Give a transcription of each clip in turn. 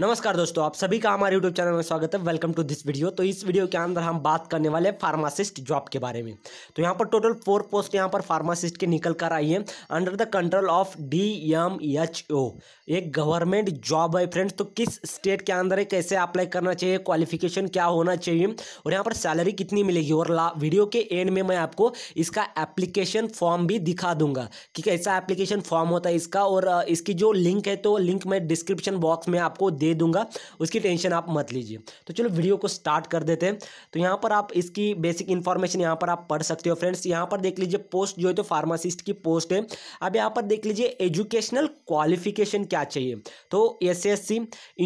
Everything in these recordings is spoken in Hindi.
नमस्कार दोस्तों आप सभी का हमारे YouTube चैनल में स्वागत है वेलकम टू दिस वीडियो तो इस वीडियो के अंदर हम बात करने वाले हैं फार्मासिस्ट जॉब के बारे में तो यहाँ पर टोटल फोर पोस्ट यहाँ पर फार्मासिस्ट के निकल कर आई है under the control of D M H O एक गवर्नमेंट जॉब है फ्रेंड्स तो किस स्टेट के अंदर है कैसे अप्लाई करना चाहिए क्वालिफिकेशन क्या होना चाहिए और यहाँ पर सैलरी कितनी मिलेगी और वीडियो के एंड में मैं आपको इसका एप्लीकेशन फॉर्म भी दिखा दूंगा कि कैसा एप्लीकेशन फॉर्म होता है इसका और इसकी जो लिंक है तो लिंक मैं डिस्क्रिप्शन बॉक्स में आपको दे दूंगा उसकी टेंशन आप मत लीजिए तो चलो वीडियो को स्टार्ट कर देते हैं तो यहाँ पर आप इसकी बेसिक इन्फॉर्मेशन यहाँ पर आप पढ़ सकते हो फ्रेंड्स यहाँ पर देख लीजिए पोस्ट जो है तो फार्मासिस्ट की पोस्ट है अब यहाँ पर देख लीजिए एजुकेशनल क्वालिफिकेशन क्या चाहिए तो एस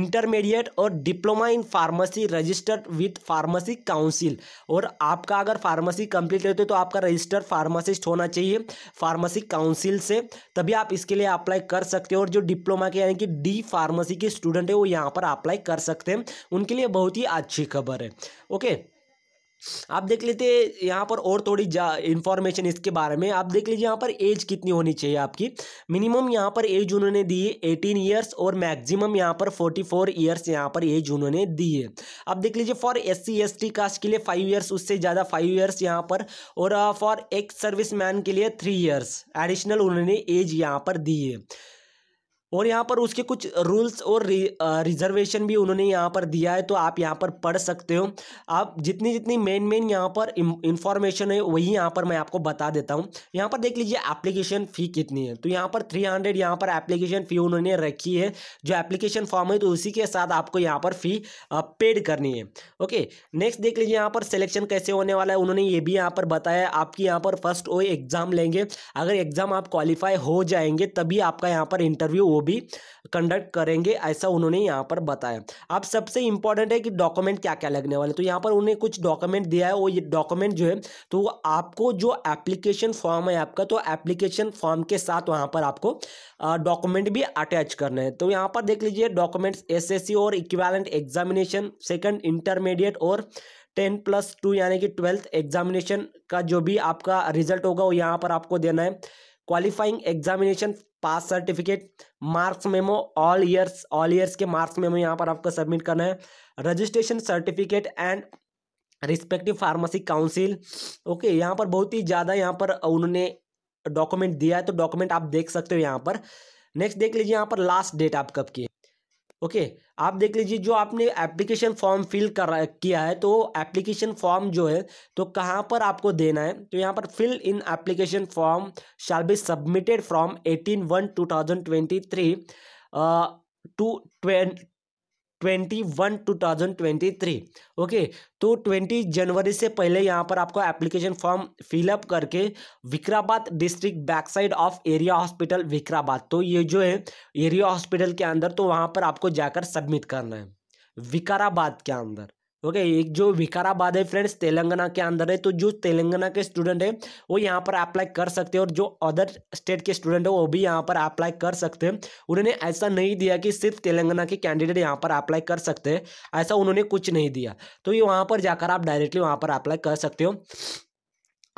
इंटरमीडिएट और diploma in pharmacy registered with pharmacy council और आपका अगर फार्मेसी कंप्लीट रहते तो आपका रजिस्टर्ड फार्मासिस्ट होना चाहिए फार्मेसी काउंसिल से तभी आप इसके लिए अप्लाई कर सकते हो और जो डिप्लोमा के यानी कि डी फार्मेसी के स्टूडेंट है वो यहाँ पर अप्लाई कर सकते हैं उनके लिए बहुत ही अच्छी खबर है ओके आप देख लेते हैं यहाँ पर और थोड़ी जा इन्फॉर्मेशन इसके बारे में आप देख लीजिए यहाँ पर एज कितनी होनी चाहिए आपकी मिनिमम यहाँ पर एज उन्होंने दी है एटीन ईयर्स और मैक्सिमम यहाँ पर फोर्टी फोर ईयर्स यहाँ पर एज उन्होंने दी है आप देख लीजिए फॉर एस सी कास्ट के लिए फाइव ईयर्स उससे ज़्यादा फाइव ईयर्स यहाँ पर और फॉर एक्स सर्विस के लिए थ्री ईयर्स एडिशनल उन्होंने एज यहाँ पर दी है और यहाँ पर उसके कुछ रूल्स और रिजर्वेशन भी उन्होंने यहाँ पर दिया है तो आप यहाँ पर पढ़ सकते हो आप जितनी जितनी मेन मेन यहाँ पर इंफॉर्मेशन है वही यहाँ पर मैं आपको बता देता हूँ यहाँ पर देख लीजिए एप्लीकेशन फ़ी कितनी है तो यहाँ पर थ्री हंड्रेड यहाँ पर एप्लीकेशन फ़ी उन्होंने रखी है जो एप्लीकेशन फॉर्म है तो उसी के साथ आपको यहाँ पर फ़ी पेड करनी है ओके नेक्स्ट देख लीजिए यहाँ पर सिलेक्शन कैसे होने वाला है उन्होंने ये भी यहाँ पर बताया आपकी यहाँ पर फर्स्ट वो एग्ज़ाम लेंगे अगर एग्ज़ाम आप क्वालिफाई हो जाएंगे तभी आपका यहाँ पर इंटरव्यू भी कंडक्ट करेंगे ऐसा उन्होंने यहाँ पर बताया अब सबसे इंपॉर्टेंट है कि डॉक्यूमेंट क्या क्या लगने वाले तो यहाँ पर उन्हें कुछ डॉक्यूमेंट दिया है वो ये डॉक्यूमेंट जो है तो आपको जो एप्लीकेशन फॉर्म है आपका तो एप्लीकेशन फॉर्म के साथ वहाँ पर आपको डॉक्यूमेंट भी अटैच करना है तो यहाँ पर देख लीजिए डॉक्यूमेंट्स एस और इक्वालेंट एग्जामिनेशन सेकेंड इंटरमीडिएट और टेन प्लस टू यानी कि ट्वेल्थ एग्जामिनेशन का जो भी आपका रिजल्ट होगा वो यहाँ पर आपको देना है qualifying examination pass certificate marks memo all years all years के मार्क्स मेमो यहाँ पर आपको सबमिट करना है registration certificate and respective pharmacy council okay यहाँ पर बहुत ही ज़्यादा यहाँ पर उन्होंने डॉक्यूमेंट दिया है तो डॉक्यूमेंट आप देख सकते हो यहाँ पर नेक्स्ट देख लीजिए यहाँ पर लास्ट डेट आप कब की ओके okay, आप देख लीजिए जो आपने एप्लीकेशन फॉर्म फिल कर किया है तो एप्लीकेशन फॉर्म जो है तो कहाँ पर आपको देना है तो यहाँ पर fill in application form shall be submitted from eighteen one two thousand twenty three to twenty one two thousand twenty three okay तो ट्वेंटी जनवरी से पहले यहाँ पर आपको एप्लीकेशन फॉर्म फिलअप करके Vikarabad district back side of area hospital Vikarabad तो ये जो है एरिया हॉस्पिटल के अंदर तो वहाँ पर आपको जाकर सबमिट करना है विकाराबाद के अंदर ओके एक जो विकाराबाद है फ्रेंड्स तेलंगाना के अंदर है तो जो तेलंगाना के स्टूडेंट है वो यहाँ पर अप्लाई कर सकते हैं और जो अदर स्टेट के स्टूडेंट है वो भी यहाँ पर अप्लाई कर सकते हैं उन्होंने ऐसा नहीं दिया कि सिर्फ तेलंगाना के कैंडिडेट यहाँ पर अप्लाई कर सकते हैं ऐसा उन्होंने कुछ नहीं दिया तो ये वहाँ पर जाकर आप डायरेक्टली वहाँ पर अप्लाई कर सकते हो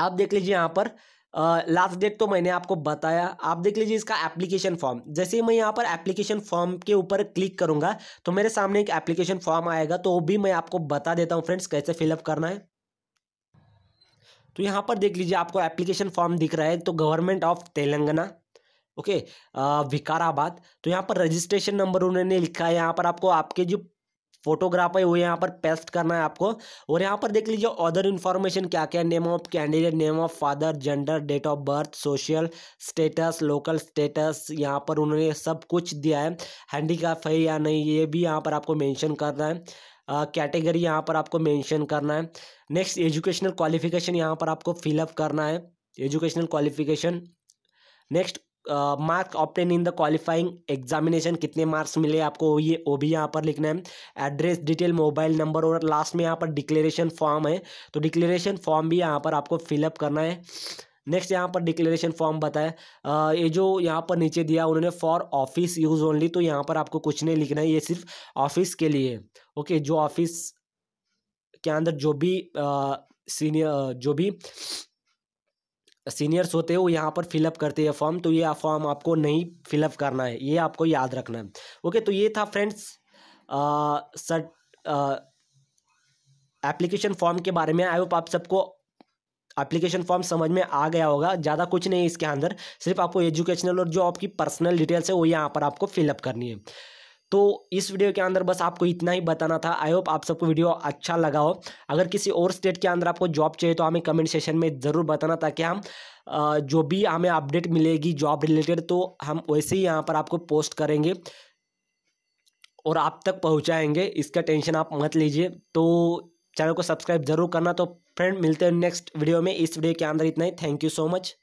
आप देख लीजिए यहाँ पर लास्ट डेट तो मैंने आपको बताया आप देख लीजिए इसका एप्लीकेशन फॉर्म जैसे ही मैं यहाँ पर एप्लीकेशन फॉर्म के ऊपर क्लिक करूँगा तो मेरे सामने एक एप्लीकेशन फॉर्म आएगा तो वो भी मैं आपको बता देता हूँ फ्रेंड्स कैसे फिलअप करना है तो यहाँ पर देख लीजिए आपको एप्लीकेशन फॉर्म दिख रहा है तो government of Telangana okay Vikarabad तो यहाँ पर रजिस्ट्रेशन नंबर उन्होंने लिखा है यहाँ पर आपको आपके जो फोटोग्राफर वो यहाँ पर पेस्ट करना है आपको और यहाँ पर देख लीजिए अदर इन्फॉर्मेशन क्या क्या name of candidate name of father gender date of birth social status local status यहाँ पर उन्होंने सब कुछ दिया है हैंडीकैप है या नहीं ये भी यहाँ पर आपको मैंशन करना है कैटेगरी uh, यहाँ पर आपको मैंशन करना है नेक्स्ट एजुकेशनल क्वालिफिकेशन यहाँ पर आपको फिलअप करना है educational qualification next marks obtained in the qualifying examination कितने मार्क्स मिले आपको ये वो भी यहाँ पर लिखना है एड्रेस डिटेल मोबाइल नंबर और लास्ट में यहाँ पर डिक्लेरेशन फॉर्म है तो डिक्लेरेशन फॉर्म भी यहाँ पर आपको फिलअप करना है नेक्स्ट यहाँ पर डिक्लेरेशन फॉर्म बताए ये जो यहाँ पर नीचे दिया उन्होंने फॉर ऑफिस यूज़ ओनली तो यहाँ पर आपको कुछ नहीं लिखना है ये सिर्फ ऑफिस के लिए ओके जो ऑफिस के अंदर जो भी सीनियर जो भी सीनियर्स होते हैं वो यहाँ पर फिलअप करते हैं फॉर्म तो ये फॉर्म आपको नहीं फिलअप करना है ये आपको याद रखना है ओके तो ये था फ्रेंड्स सर एप्लीकेशन फॉर्म के बारे में आई होप आप सबको एप्लीकेशन फॉर्म समझ में आ गया होगा ज़्यादा कुछ नहीं है इसके अंदर सिर्फ आपको एजुकेशनल और जो आपकी पर्सनल डिटेल्स है वो यहाँ पर आपको फिलअप करनी है तो इस वीडियो के अंदर बस आपको इतना ही बताना था आई होप आप सबको वीडियो अच्छा लगा हो अगर किसी और स्टेट के अंदर आपको जॉब चाहिए तो हमें कमेंट सेशन में ज़रूर बताना ताकि हम जो भी हमें अपडेट मिलेगी जॉब रिलेटेड तो हम वैसे ही यहाँ पर आपको पोस्ट करेंगे और आप तक पहुँचाएँगे इसका टेंशन आप मत लीजिए तो चैनल को सब्सक्राइब जरूर करना तो फ्रेंड मिलते हैं नेक्स्ट वीडियो में इस वीडियो के अंदर इतना ही थैंक यू सो मच